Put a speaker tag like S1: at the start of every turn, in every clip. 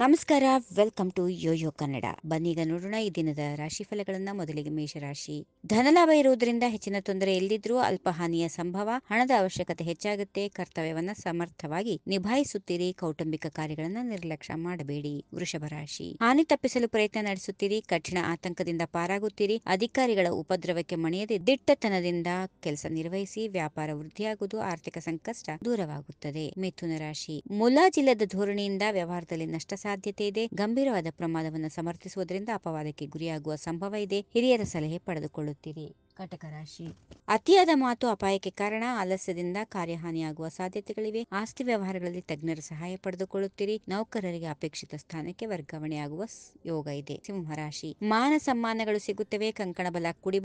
S1: ನಮಸ್ಕಾರ welcome to Yoyo Kannada ಬನ್ನೀಗ ನೋಡೋಣ ಈ ದಿನದ ರಾಶಿ ಫಲಗಳನ್ನ ಮೊದಲಿಗೆ ಮೇಷರಾಶಿ ಧನಲಾಭ ಇರುವುದರಿಂದ ಹೆಚ್ಚಿನ ತೊಂದರೆ ಎಲ್ಲಿದ್ರೂ ಅಲ್ಪ ಹಾನಿಯ ಸಂಭವ ಹಣದ ಅವಶ್ಯಕತೆ ಹೆಚ್ಚಾಗುತ್ತೆ ಕರ್ತವ್ಯವನ್ನ ಸಮರ್ಥವಾಗಿ ನಿಭಾಯಿಸುತ್ತೀರಿ ಕೌಟುಂಬಿಕ ಕಾರ್ಯಗಳನ್ನ ನಿರ್ಲಕ್ಷ್ಯ ಮಾಡಬೇಡಿ ವೃಷಭ ರಾಶಿ ಹಾನಿ ತಪ್ಪಿಸಲು ಪ್ರಯತ್ನ ನಡೆಸುತ್ತೀರಿ ಕಠಿಣ ಆತಂಕದಿಂದ ಪಾರಾಗುತ್ತೀರಿ ಅಧಿಕಾರಿಗಳ ಉಪದ್ರವಕ್ಕೆ ಮಣಿಯದೆ ದಿಟ್ಟತನದಿಂದ ಕೆಲಸ ನಿರ್ವಹಿಸಿ ವ್ಯಾಪಾರ ವೃದ್ಧಿಯಾಗುವುದು ಆರ್ಥಿಕ ಸಂಕಷ್ಟ ದೂರವಾಗುತ್ತದೆ ಮಿಥುನ ರಾಶಿ ಮುಲಾಜಿಲ್ಲದ ಧೋರಣೆಯಿಂದ ವ್ಯವಹಾರದಲ್ಲಿ ನಷ್ಟ ಸಾಧ್ಯತೆ ಇದೆ ಗಂಭೀರವಾದ ಪ್ರಮಾದವನ್ನು ಸಮರ್ಥಿಸುವುದರಿಂದ ಅಪವಾದಕ್ಕೆ ಗುರಿಯಾಗುವ ಸಂಭವ ಇದೆ ಹಿರಿಯರ ಸಲಹೆ ಪಡೆದುಕೊಳ್ಳುತ್ತೀರಿ ಕಟಕ ರಾಶಿ ಅತಿಯಾದ ಮಾತು ಅಪಾಯಕ್ಕೆ ಕಾರಣ ಆಲಸ್ಯದಿಂದ ಕಾರ್ಯಹಾನಿಯಾಗುವ ಸಾಧ್ಯತೆಗಳಿವೆ ಆಸ್ತಿ ವ್ಯವಹಾರಗಳಲ್ಲಿ ತಜ್ಞರ ಸಹಾಯ ಪಡೆದುಕೊಳ್ಳುತ್ತೀರಿ ನೌಕರರಿಗೆ ಅಪೇಕ್ಷಿತ ಸ್ಥಾನಕ್ಕೆ ವರ್ಗಾವಣೆಯಾಗುವ ಯೋಗ ಇದೆ ಸಿಂಹರಾಶಿ ಮಾನ ಸಮ್ಮಾನಗಳು ಸಿಗುತ್ತವೆ ಕಂಕಣ ಬಲ ಕುಡಿ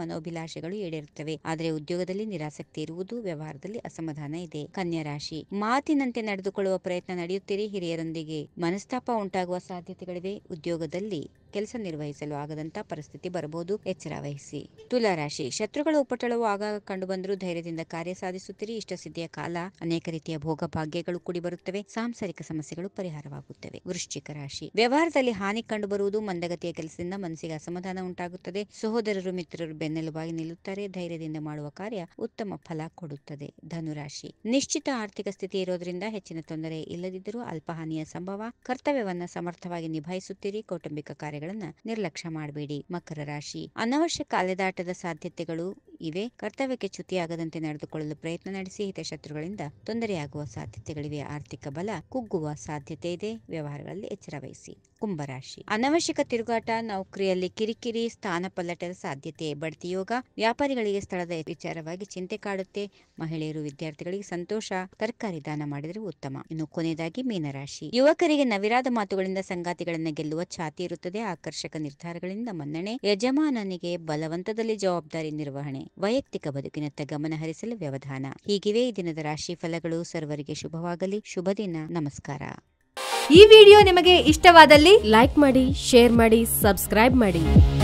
S1: ಮನೋಭಿಲಾಷೆಗಳು ಈಡೇರುತ್ತವೆ ಆದರೆ ಉದ್ಯೋಗದಲ್ಲಿ ನಿರಾಸಕ್ತಿ ಇರುವುದು ವ್ಯವಹಾರದಲ್ಲಿ ಅಸಮಾಧಾನ ಇದೆ ಕನ್ಯಾ ರಾಶಿ ಮಾತಿನಂತೆ ನಡೆದುಕೊಳ್ಳುವ ಪ್ರಯತ್ನ ನಡೆಯುತ್ತೀರಿ ಹಿರಿಯರೊಂದಿಗೆ ಮನಸ್ತಾಪ ಉಂಟಾಗುವ ಸಾಧ್ಯತೆಗಳಿವೆ ಉದ್ಯೋಗದಲ್ಲಿ ಕೆಲಸ ನಿರ್ವಹಿಸಲು ಆಗದಂತಹ ಪರಿಸ್ಥಿತಿ ಬರಬಹುದು ಎಚ್ಚರ ವಹಿಸಿ ತುಲಾರಾಶಿ ಶತ್ರುಗಳ ಉಪಟಳವು ಆಗಾಗ ಬಂದರೂ ಧೈರ್ಯದಿಂದ ಕಾರ್ಯ ಸಾಧಿಸುತ್ತೀರಿ ಸಿದ್ಧಿಯ ಕಾಲ ಅನೇಕ ರೀತಿಯ ಭೋಗ ಭಾಗ್ಯಗಳು ಕೂಡಿ ಬರುತ್ತವೆ ಸಾಂಸಾರಿಕ ಸಮಸ್ಯೆಗಳು ಪರಿಹಾರವಾಗುತ್ತವೆ ವೃಶ್ಚಿಕ ರಾಶಿ ವ್ಯವಹಾರದಲ್ಲಿ ಹಾನಿ ಕಂಡುಬರುವುದು ಮಂದಗತಿಯ ಕೆಲಸದಿಂದ ಮನಸ್ಸಿಗೆ ಅಸಮಾಧಾನ ಉಂಟಾಗುತ್ತದೆ ಸಹೋದರರು ಮಿತ್ರರು ಬೆನ್ನೆಲುಬಾಗಿ ನಿಲ್ಲುತ್ತಾರೆ ಧೈರ್ಯದಿಂದ ಮಾಡುವ ಕಾರ್ಯ ಉತ್ತಮ ಫಲ ಕೊಡುತ್ತದೆ ಧನುರಾಶಿ ನಿಶ್ಚಿತ ಆರ್ಥಿಕ ಸ್ಥಿತಿ ಇರೋದ್ರಿಂದ ಹೆಚ್ಚಿನ ತೊಂದರೆ ಇಲ್ಲದಿದ್ದರೂ ಅಲ್ಪ ಹಾನಿಯ ಸಂಭವ ಕರ್ತವ್ಯವನ್ನ ಸಮರ್ಥವಾಗಿ ನಿಭಾಯಿಸುತ್ತೀರಿ ಕೌಟುಂಬಿಕ ಕಾರ್ಯ ಕಾರ್ಯಗಳನ್ನು ನಿರ್ಲಕ್ಷ್ಯ ಮಾಡಬೇಡಿ ಮಕರ ರಾಶಿ ಅನವಶ್ಯಕ ಅಲೆದಾಟದ ಸಾಧ್ಯತೆಗಳು ಇವೆ ಕರ್ತವ್ಯಕ್ಕೆ ಚ್ಯುತಿಯಾಗದಂತೆ ನಡೆದುಕೊಳ್ಳಲು ಪ್ರಯತ್ನ ನಡೆಸಿ ಹಿತಶತ್ರುಗಳಿಂದ ತೊಂದರೆಯಾಗುವ ಸಾಧ್ಯತೆಗಳಿವೆ ಆರ್ಥಿಕ ಬಲ ಕುಗ್ಗುವ ಸಾಧ್ಯತೆ ಇದೆ ವ್ಯವಹಾರಗಳಲ್ಲಿ ಎಚ್ಚರ ವಹಿಸಿ ಕುಂಭರಾಶಿ ಅನವಶ್ಯಕ ತಿರುಗಾಟ ನೌಕರಿಯಲ್ಲಿ ಕಿರಿಕಿರಿ ಸ್ಥಾನ ಪಲ್ಲಟದ ಸಾಧ್ಯತೆ ಬಡ್ತಿ ಯೋಗ ವ್ಯಾಪಾರಿಗಳಿಗೆ ಸ್ಥಳದ ವಿಚಾರವಾಗಿ ಚಿಂತೆ ಕಾಡುತ್ತೆ ಮಹಿಳೆಯರು ವಿದ್ಯಾರ್ಥಿಗಳಿಗೆ ಸಂತೋಷ ತರಕಾರಿ ದಾನ ಮಾಡಿದರೆ ಉತ್ತಮ ಇನ್ನು ಕೊನೆಯದಾಗಿ ಮೀನರಾಶಿ ಯುವಕರಿಗೆ ನವಿರಾದ ಮಾತುಗಳಿಂದ ಸಂಗಾತಿಗಳನ್ನು ಗೆಲ್ಲುವ ಛಾತಿ ಇರುತ್ತದೆ ಆಕರ್ಷಕ ನಿರ್ಧಾರಗಳಿಂದ ಮನ್ನಣೆ ಯಜಮಾನನಿಗೆ ಬಲವಂತದಲ್ಲಿ ಜವಾಬ್ದಾರಿ ನಿರ್ವಹಣೆ ವೈಯಕ್ತಿಕ ಬದುಕಿನತ್ತ ಗಮನ ಹರಿಸಲು ವ್ಯವಧಾನ ಹೀಗಿವೆ ಈ ದಿನದ ರಾಶಿ ಫಲಗಳು ಸರ್ವರಿಗೆ ಶುಭವಾಗಲಿ ಶುಭ ದಿನ ನಮಸ್ಕಾರ ಈ ವಿಡಿಯೋ ನಿಮಗೆ ಇಷ್ಟವಾದಲ್ಲಿ ಲೈಕ್ ಮಾಡಿ ಶೇರ್ ಮಾಡಿ ಸಬ್ಸ್ಕ್ರೈಬ್ ಮಾಡಿ